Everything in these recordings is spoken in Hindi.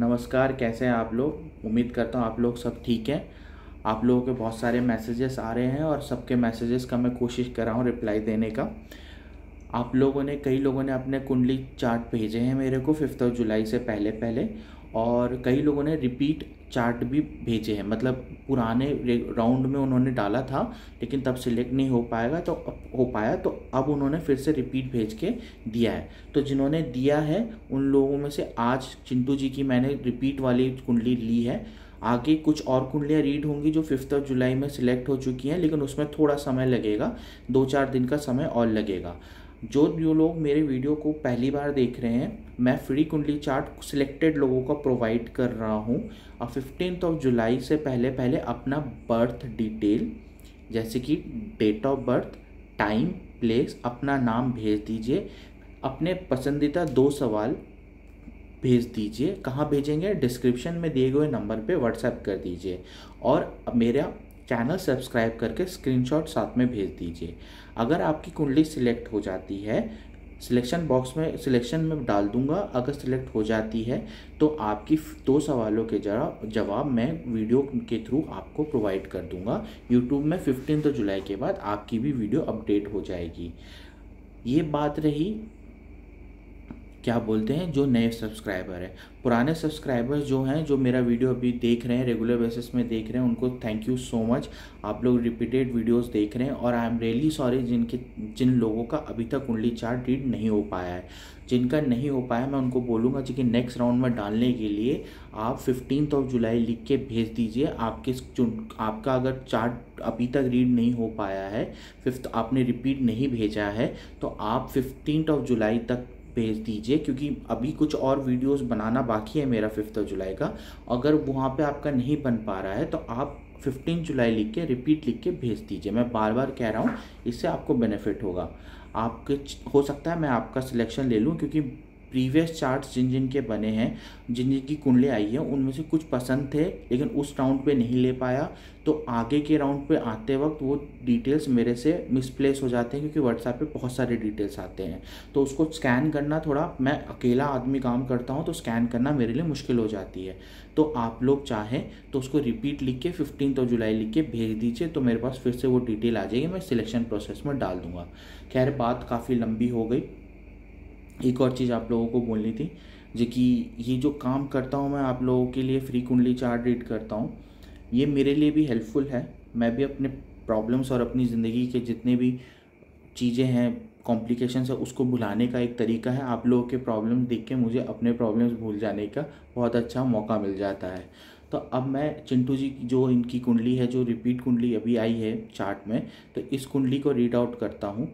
नमस्कार कैसे हैं आप लोग उम्मीद करता हूँ आप लोग सब ठीक हैं आप लोगों के बहुत सारे मैसेजेस आ रहे हैं और सबके मैसेजेस का मैं कोशिश कर रहा हूँ रिप्लाई देने का आप लोगों ने कई लोगों ने अपने कुंडली चार्ट भेजे हैं मेरे को फिफ्थ ऑफ जुलाई से पहले पहले और कई लोगों ने रिपीट चार्ट भी भेजे हैं मतलब पुराने राउंड में उन्होंने डाला था लेकिन तब सिलेक्ट नहीं हो पाएगा तो हो पाया तो अब उन्होंने फिर से रिपीट भेज के दिया है तो जिन्होंने दिया है उन लोगों में से आज चिंटू जी की मैंने रिपीट वाली कुंडली ली है आगे कुछ और कुंडलियाँ रीड होंगी जो फिफ्थ ऑफ जुलाई में सिलेक्ट हो चुकी हैं लेकिन उसमें थोड़ा समय लगेगा दो चार दिन का समय और लगेगा जो जो लोग मेरे वीडियो को पहली बार देख रहे हैं मैं फ्री कुंडली चार्ट सिलेक्टेड लोगों का प्रोवाइड कर रहा हूँ और फिफ्टींथ ऑफ जुलाई से पहले पहले अपना बर्थ डिटेल जैसे कि date of birth time place अपना नाम भेज दीजिए अपने पसंदीदा दो सवाल भेज दीजिए कहाँ भेजेंगे डिस्क्रिप्शन में दिए गए नंबर पे व्हाट्सएप कर दीजिए और मेरा चैनल सब्सक्राइब करके स्क्रीनशॉट साथ में भेज दीजिए अगर आपकी कुंडली सिलेक्ट हो जाती है सिलेक्शन बॉक्स में सिलेक्शन में डाल दूंगा अगर सिलेक्ट हो जाती है तो आपकी दो सवालों के जवाब मैं वीडियो के थ्रू आपको प्रोवाइड कर दूंगा यूट्यूब में फिफ्टीन जुलाई के बाद आपकी भी वीडियो अपडेट हो जाएगी ये बात रही क्या बोलते हैं जो नए सब्सक्राइबर है पुराने सब्सक्राइबर जो हैं जो मेरा वीडियो अभी देख रहे हैं रेगुलर बेसिस में देख रहे हैं उनको थैंक यू सो मच आप लोग रिपीटेड वीडियोस देख रहे हैं और आई एम रियली सॉरी जिनके जिन लोगों का अभी तक कुंडली चार्ट रीड नहीं हो पाया है जिनका नहीं हो पाया मैं उनको बोलूँगा जी कि नेक्स्ट राउंड में डालने के लिए आप फिफ्टीन ऑफ जुलाई लिख के भेज दीजिए आपके आपका अगर चार्ट अभी तक रीड नहीं हो पाया है फिफ्थ आपने रिपीट नहीं भेजा है तो आप फिफ्टीन ऑफ जुलाई तक भेज दीजिए क्योंकि अभी कुछ और वीडियोस बनाना बाकी है मेरा फिफ्थ जुलाई का अगर वहाँ पे आपका नहीं बन पा रहा है तो आप फिफ्टीन जुलाई लिख के रिपीट लिख के भेज दीजिए मैं बार बार कह रहा हूँ इससे आपको बेनिफिट होगा आपके हो सकता है मैं आपका सिलेक्शन ले लूँ क्योंकि प्रीवियस चार्ट्स जिन जिन के बने हैं जिन जिन की कुंडली आई है उनमें से कुछ पसंद थे लेकिन उस राउंड पे नहीं ले पाया तो आगे के राउंड पे आते वक्त वो डिटेल्स मेरे से मिसप्लेस हो जाते हैं क्योंकि व्हाट्सएप पे बहुत सारे डिटेल्स आते हैं तो उसको स्कैन करना थोड़ा मैं अकेला आदमी काम करता हूँ तो स्कैन करना मेरे लिए मुश्किल हो जाती है तो आप लोग चाहें तो उसको रिपीट लिख के फिफ्टीन तो जुलाई लिख के भेज दीजिए तो मेरे पास फिर से वो डिटेल आ जाएगी मैं सिलेक्शन प्रोसेस में डाल दूंगा खैर बात काफ़ी लंबी हो गई एक और चीज़ आप लोगों को बोलनी थी जो कि ये जो काम करता हूँ मैं आप लोगों के लिए फ्री कुंडली चार्ट रीड करता हूँ ये मेरे लिए भी हेल्पफुल है मैं भी अपने प्रॉब्लम्स और अपनी ज़िंदगी के जितने भी चीज़ें हैं कॉम्प्लिकेशन है उसको भुलाने का एक तरीका है आप लोगों के प्रॉब्लम देख के मुझे अपने प्रॉब्लम्स भूल जाने का बहुत अच्छा मौका मिल जाता है तो अब मैं चिंटू जी की जो इनकी कुंडली है जो रिपीट कुंडली अभी आई है चार्ट में तो इस कुंडली को रीड आउट करता हूँ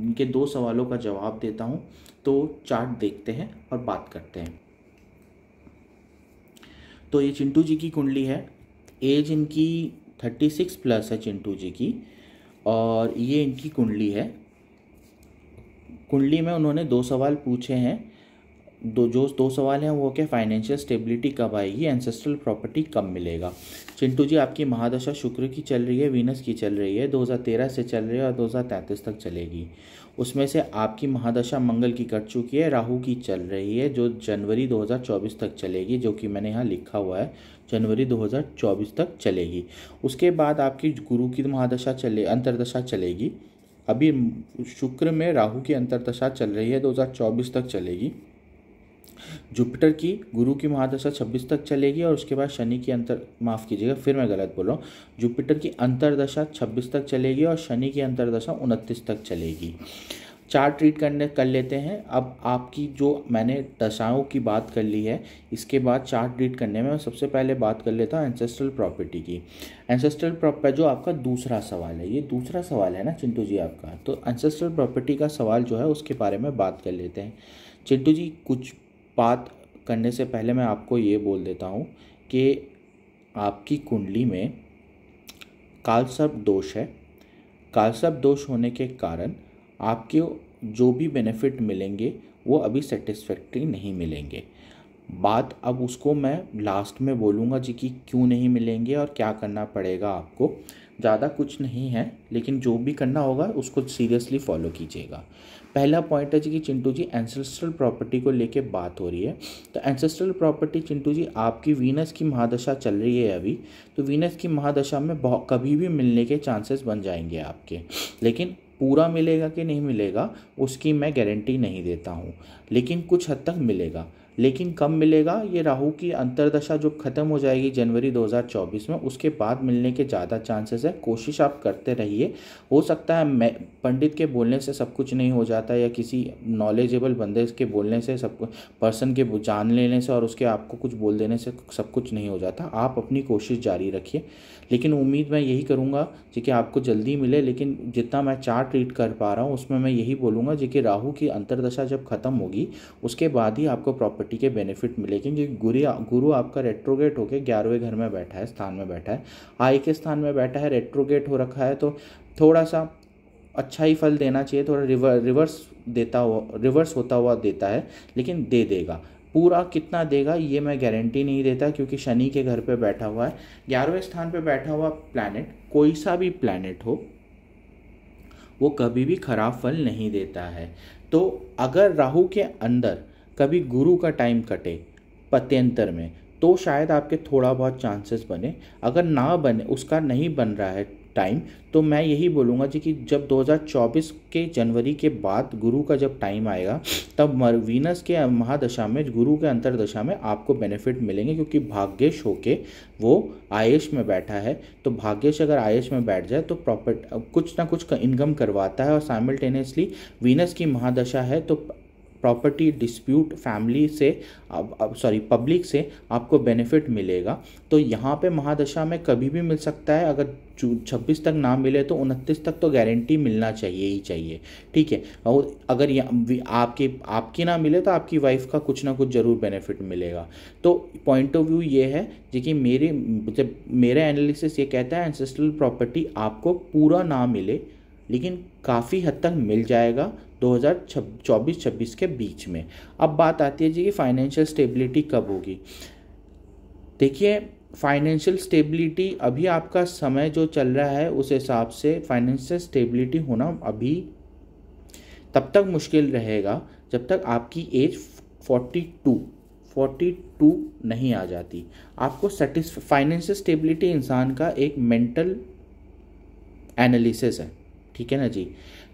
इनके दो सवालों का जवाब देता हूँ तो चार्ट देखते हैं और बात करते हैं तो ये चिंटू जी की कुंडली है एज इनकी थर्टी सिक्स प्लस है चिंटू जी की और ये इनकी कुंडली है कुंडली में उन्होंने दो सवाल पूछे हैं दो जो दो सवाल हैं वो क्या फाइनेंशियल स्टेबिलिटी कब आएगी एंसेस्ट्रल प्रॉपर्टी कब मिलेगा चिंटू जी आपकी महादशा शुक्र की चल रही है वीनस की चल रही है 2013 से चल रही है और 2033 तक चलेगी उसमें से आपकी महादशा मंगल की कट चुकी है राहु की चल रही है जो जनवरी 2024 तक चलेगी जो कि मैंने यहाँ लिखा हुआ है जनवरी 2024 तक चलेगी उसके बाद आपकी गुरु की महादशा चले अंतरदशा चलेगी अभी शुक्र में राहू की अंतरदशा चल रही है दो तक चलेगी जुपिटर की गुरु की महादशा 26 तक चलेगी और उसके बाद शनि की अंतर माफ़ कीजिएगा फिर मैं गलत बोल रहा हूँ जुपिटर की अंतरदशा 26 तक चलेगी और शनि की अंतरदशा 29 तक चलेगी चार ट्रीट करने कर लेते हैं अब आपकी जो मैंने दशाओं की बात कर ली है इसके बाद चार ट्रीट करने में मैं सबसे पहले बात कर लेता हूँ एंसेस्ट्रल प्रॉपर्टी की एंसेस्ट्रल प्रॉपर्टी जो आपका दूसरा सवाल है ये दूसरा सवाल है ना चिंटू जी आपका तो एंसेस्ट्रल प्रॉपर्टी का सवाल जो है उसके बारे में बात कर लेते हैं चिंटू जी कुछ बात करने से पहले मैं आपको ये बोल देता हूँ कि आपकी कुंडली में कालसर्प दोष है कालसर्प दोष होने के कारण आपके जो भी बेनिफिट मिलेंगे वो अभी सेटिस्फैक्ट्री नहीं मिलेंगे बात अब उसको मैं लास्ट में बोलूँगा जी कि क्यों नहीं मिलेंगे और क्या करना पड़ेगा आपको ज़्यादा कुछ नहीं है लेकिन जो भी करना होगा उसको सीरियसली फॉलो कीजिएगा पहला पॉइंट है जी कि चिंटू जी एंसेस्ट्रल प्रॉपर्टी को लेके बात हो रही है तो एंसेस्ट्रल प्रॉपर्टी चिंटू जी आपकी वीनस की महादशा चल रही है अभी तो वीनस की महादशा में बहुत कभी भी मिलने के चांसेस बन जाएंगे आपके लेकिन पूरा मिलेगा कि नहीं मिलेगा उसकी मैं गारंटी नहीं देता हूँ लेकिन कुछ हद तक मिलेगा लेकिन कब मिलेगा ये राहु की अंतरदशा जो ख़त्म हो जाएगी जनवरी 2024 में उसके बाद मिलने के ज़्यादा चांसेस है कोशिश आप करते रहिए हो सकता है मैं पंडित के बोलने से सब कुछ नहीं हो जाता या किसी नॉलेजेबल बंदे के बोलने से सब पर्सन के जान लेने से और उसके आपको कुछ बोल देने से सब कुछ नहीं हो जाता आप अपनी कोशिश जारी रखिए लेकिन उम्मीद मैं यही करूँगा जी कि आपको जल्दी मिले लेकिन जितना मैं चार्ट रीड कर पा रहा हूँ उसमें मैं यही बोलूँगा जी कि राहू की अंतरदशा जब ख़त्म होगी उसके बाद ही आपको प्रॉपर प्रॉपर्टी के बेनिफिट मिले क्योंकि गुरु गुरु आपका रेट्रोगेट होकर ग्यारहवें घर में बैठा है स्थान में बैठा है आय के स्थान में बैठा है रेट्रोगेट हो रखा है तो थोड़ा सा अच्छा ही फल देना चाहिए थोड़ा रिवर रिवर्स देता हुआ रिवर्स होता हुआ देता है लेकिन दे देगा पूरा कितना देगा ये मैं गारंटी नहीं देता क्योंकि शनि के घर पे बैठा हुआ है ग्यारहवें स्थान पे बैठा हुआ प्लैनेट कोई सा भी प्लैनेट हो वो कभी भी खराब फल नहीं देता है तो अगर राहु के अंदर कभी गुरु का टाइम कटे पत्यंतर में तो शायद आपके थोड़ा बहुत चांसेस बने अगर ना बने उसका नहीं बन रहा है टाइम तो मैं यही बोलूँगा जी कि जब 2024 के जनवरी के बाद गुरु का जब टाइम आएगा तब वीनस के महादशा में गुरु के अंतरदशा में आपको बेनिफिट मिलेंगे क्योंकि भाग्यश होके वो आयश में बैठा है तो भाग्यश अगर आयश में बैठ जाए तो प्रॉपर्ट कुछ ना कुछ इनकम करवाता है और साइमल्टेनियसली वीनस की महादशा है तो प्रॉपर्टी डिस्प्यूट फैमिली से सॉरी पब्लिक से आपको बेनिफिट मिलेगा तो यहाँ पे महादशा में कभी भी मिल सकता है अगर छब्बीस तक ना मिले तो उनतीस तक तो गारंटी मिलना चाहिए ही चाहिए ठीक है और अगर आपके आपकी ना मिले तो आपकी वाइफ का कुछ ना कुछ ज़रूर बेनिफिट मिलेगा तो पॉइंट ऑफ व्यू ये है जो कि मेरे जब मेरा एनालिसिस ये कहता है एंसेस्ट्रल प्रॉपर्टी आपको पूरा ना मिले लेकिन काफ़ी हद तक मिल जाएगा 2024-26 के बीच में अब बात आती है जी कि फाइनेंशियल स्टेबिलिटी कब होगी देखिए फाइनेंशियल स्टेबिलिटी अभी आपका समय जो चल रहा है उस हिसाब से फाइनेंशियल स्टेबिलिटी होना अभी तब तक मुश्किल रहेगा जब तक आपकी एज 42 42 नहीं आ जाती आपको सेटिस फाइनेंशियल स्टेबिलिटी इंसान का एक मेंटल एनालिसिस है ठीक है ना जी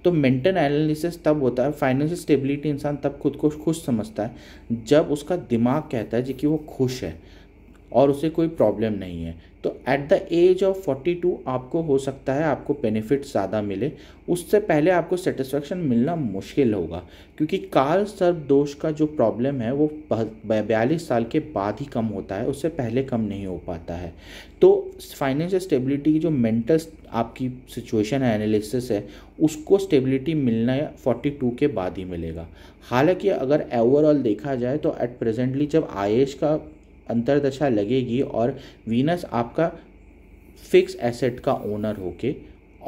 तो मेंटल एनालिसिस तब होता है फाइनेंशियल स्टेबिलिटी इंसान तब खुद को खुश समझता है जब उसका दिमाग कहता है जी कि वो खुश है और उसे कोई प्रॉब्लम नहीं है तो एट द एज ऑफ 42 आपको हो सकता है आपको बेनिफिट ज़्यादा मिले उससे पहले आपको सेटिस्फेक्शन मिलना मुश्किल होगा क्योंकि काल सर्व दोष का जो प्रॉब्लम है वो बयालीस साल के बाद ही कम होता है उससे पहले कम नहीं हो पाता है तो फाइनेंशियल स्टेबिलिटी की जो मेंटल आपकी सिचुएशन है एनालिसिस है उसको स्टेबिलिटी मिलना टू के बाद ही मिलेगा हालांकि अगर ओवरऑल देखा जाए तो एट प्रेजेंटली जब आई का अंतरदशा लगेगी और वीनस आपका फिक्स एसेट का ओनर होके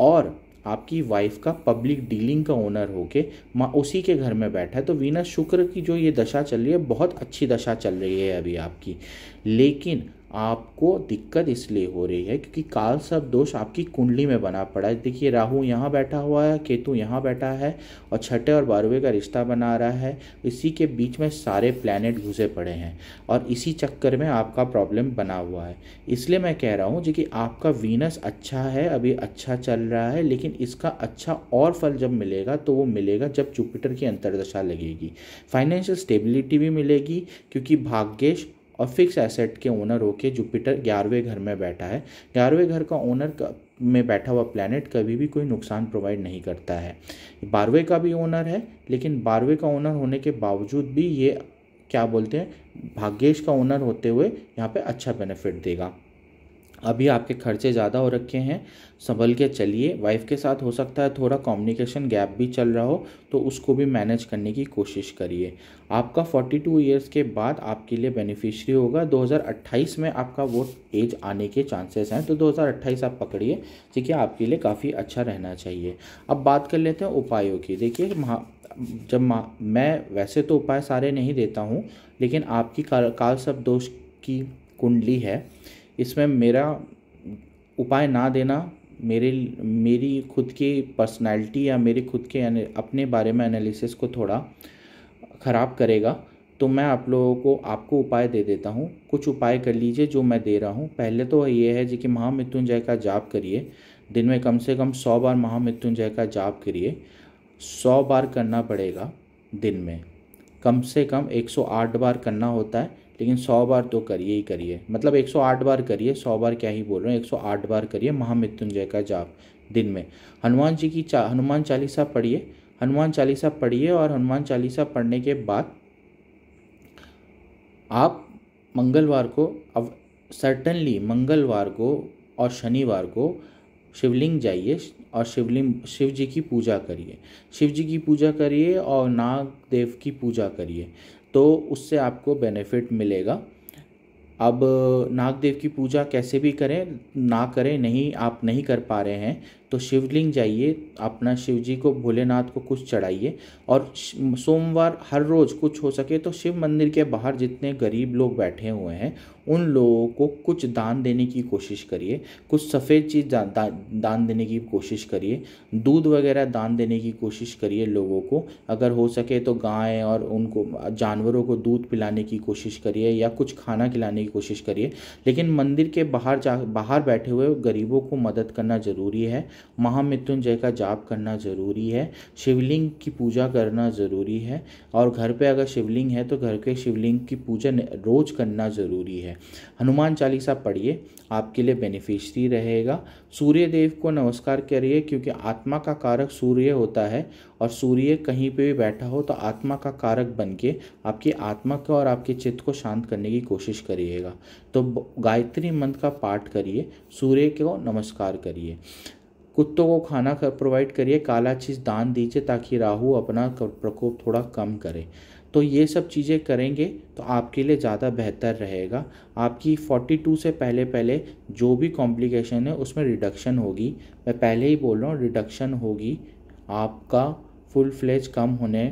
और आपकी वाइफ का पब्लिक डीलिंग का ओनर होके माँ उसी के घर में बैठा है तो वीनस शुक्र की जो ये दशा चल रही है बहुत अच्छी दशा चल रही है अभी आपकी लेकिन आपको दिक्कत इसलिए हो रही है क्योंकि काल सब दोष आपकी कुंडली में बना पड़ा है देखिए राहु यहाँ बैठा हुआ है केतु यहाँ बैठा है और छठे और बारहवें का रिश्ता बना रहा है इसी के बीच में सारे प्लैनेट घुसे पड़े हैं और इसी चक्कर में आपका प्रॉब्लम बना हुआ है इसलिए मैं कह रहा हूँ जी कि आपका वीनस अच्छा है अभी अच्छा चल रहा है लेकिन इसका अच्छा और फल जब मिलेगा तो वो मिलेगा जब जुपिटर की अंतर्दशा लगेगी फाइनेंशियल स्टेबिलिटी भी मिलेगी क्योंकि भाग्येश और फिक्स एसेट के ओनर होके जुपिटर ग्यारहवें घर में बैठा है ग्यारहवें घर का ओनर का में बैठा हुआ प्लानट कभी भी कोई नुकसान प्रोवाइड नहीं करता है बारहवें का भी ओनर है लेकिन बारहवें का ओनर होने के बावजूद भी ये क्या बोलते हैं भाग्येश का ओनर होते हुए यहाँ पे अच्छा बेनिफिट देगा अभी आपके खर्चे ज़्यादा हो रखे हैं संभल के चलिए वाइफ के साथ हो सकता है थोड़ा कम्युनिकेशन गैप भी चल रहा हो तो उसको भी मैनेज करने की कोशिश करिए आपका 42 इयर्स के बाद आपके लिए बेनिफिशियरी होगा 2028 में आपका वो एज आने के चांसेस हैं तो 2028 आप पकड़िए ठीक है आपके लिए काफ़ी अच्छा रहना चाहिए अब बात कर लेते हैं उपायों की देखिए जब मैं वैसे तो उपाय सारे नहीं देता हूँ लेकिन आपकी काल सब दोष की कुंडली है इसमें मेरा उपाय ना देना मेरे मेरी खुद की पर्सनैलिटी या मेरे खुद के अपने बारे में एनालिसिस को थोड़ा ख़राब करेगा तो मैं आप लोगों को आपको उपाय दे देता हूँ कुछ उपाय कर लीजिए जो मैं दे रहा हूँ पहले तो ये है जी कि महामृत्युंजय का जाप करिए दिन में कम से कम सौ बार महामृत्युंजय का जाप करिए सौ बार करना पड़ेगा दिन में कम से कम 108 बार करना होता है लेकिन सौ बार तो करिए ही करिए मतलब एक सौ आठ बार करिए सौ बार क्या ही बोल रहे हैं एक सौ आठ बार करिए महामृत्युंजय का जाप दिन में हनुमान जी की चा हनुमान चालीसा पढ़िए हनुमान चालीसा पढ़िए और हनुमान चालीसा पढ़ने के बाद आप मंगलवार को अब सर्टनली मंगलवार को और शनिवार को शिवलिंग जाइए और शिवलिंग शिव जी की पूजा करिए शिव जी की पूजा करिए और नाग देव की पूजा करिए तो उससे आपको बेनिफिट मिलेगा अब नागदेव की पूजा कैसे भी करें ना करें नहीं आप नहीं कर पा रहे हैं तो शिवलिंग जाइए अपना शिव जी को भोलेनाथ को कुछ चढ़ाइए और सोमवार हर रोज़ कुछ हो सके तो शिव मंदिर के बाहर जितने गरीब लोग बैठे हुए हैं उन लोगों को कुछ दान देने की कोशिश करिए कुछ सफ़ेद चीज़ दा, दा, दान देने की कोशिश करिए दूध वगैरह दान देने की कोशिश करिए लोगों को अगर हो सके तो गाय और उनको जानवरों को दूध पिलाने की कोशिश करिए या कुछ खाना खिलाने की कोशिश करिए लेकिन मंदिर के बाहर जा बाहर बैठे हुए गरीबों को मदद करना ज़रूरी है महामृत्युंजय का जाप करना ज़रूरी है शिवलिंग की पूजा करना ज़रूरी है और घर पे अगर शिवलिंग है तो घर के शिवलिंग की पूजा रोज़ करना ज़रूरी है हनुमान चालीसा पढ़िए आपके लिए बेनिफिशरी रहेगा सूर्य देव को नमस्कार करिए क्योंकि आत्मा का कारक सूर्य होता है और सूर्य कहीं पे भी बैठा हो तो आत्मा का कारक बन के आपकी आत्मा को और आपके चित्त को शांत करने की कोशिश करिए रहिएगा तो गायत्री मंत्र का पाठ करिए सूर्य को नमस्कार करिए कुत्तों को खाना कर प्रोवाइड करिए काला चीज़ दान दीजिए ताकि राहु अपना प्रकोप थोड़ा कम करे तो ये सब चीज़ें करेंगे तो आपके लिए ज़्यादा बेहतर रहेगा आपकी 42 से पहले पहले जो भी कॉम्प्लिकेशन है उसमें रिडक्शन होगी मैं पहले ही बोल रहा हूँ रिडक्शन होगी आपका फुल फ्लेज कम होने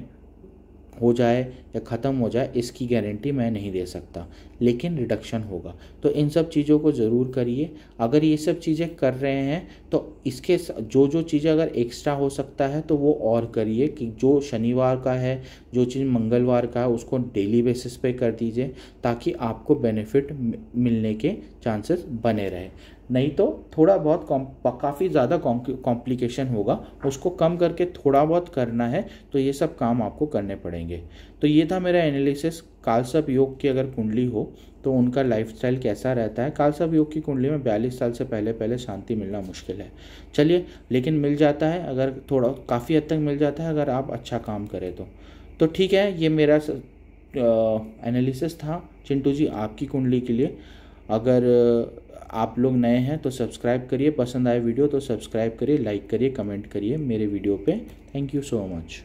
हो जाए या ख़त्म हो जाए इसकी गारंटी मैं नहीं दे सकता लेकिन रिडक्शन होगा तो इन सब चीज़ों को ज़रूर करिए अगर ये सब चीज़ें कर रहे हैं तो इसके जो जो चीज़ें अगर एक्स्ट्रा हो सकता है तो वो और करिए कि जो शनिवार का है जो चीज़ मंगलवार का है उसको डेली बेसिस पे कर दीजिए ताकि आपको बेनिफिट मिलने के चांसेस बने रहे नहीं तो थोड़ा बहुत काफ़ी ज़्यादा कॉम्प्लिकेशन होगा उसको कम करके थोड़ा बहुत करना है तो ये सब काम आपको करने पड़ेंगे तो ये था मेरा एनालिसिस कालसप योग की अगर कुंडली हो तो उनका लाइफस्टाइल कैसा रहता है कालसप योग की कुंडली में बयालीस साल से पहले पहले शांति मिलना मुश्किल है चलिए लेकिन मिल जाता है अगर थोड़ा काफ़ी हद तक मिल जाता है अगर आप अच्छा काम करें तो तो ठीक है ये मेरा एनालिसिस था चिंटू जी आपकी कुंडली के लिए अगर आप लोग नए हैं तो सब्सक्राइब करिए पसंद आए वीडियो तो सब्सक्राइब करिए लाइक करिए कमेंट करिए मेरे वीडियो पे थैंक यू सो मच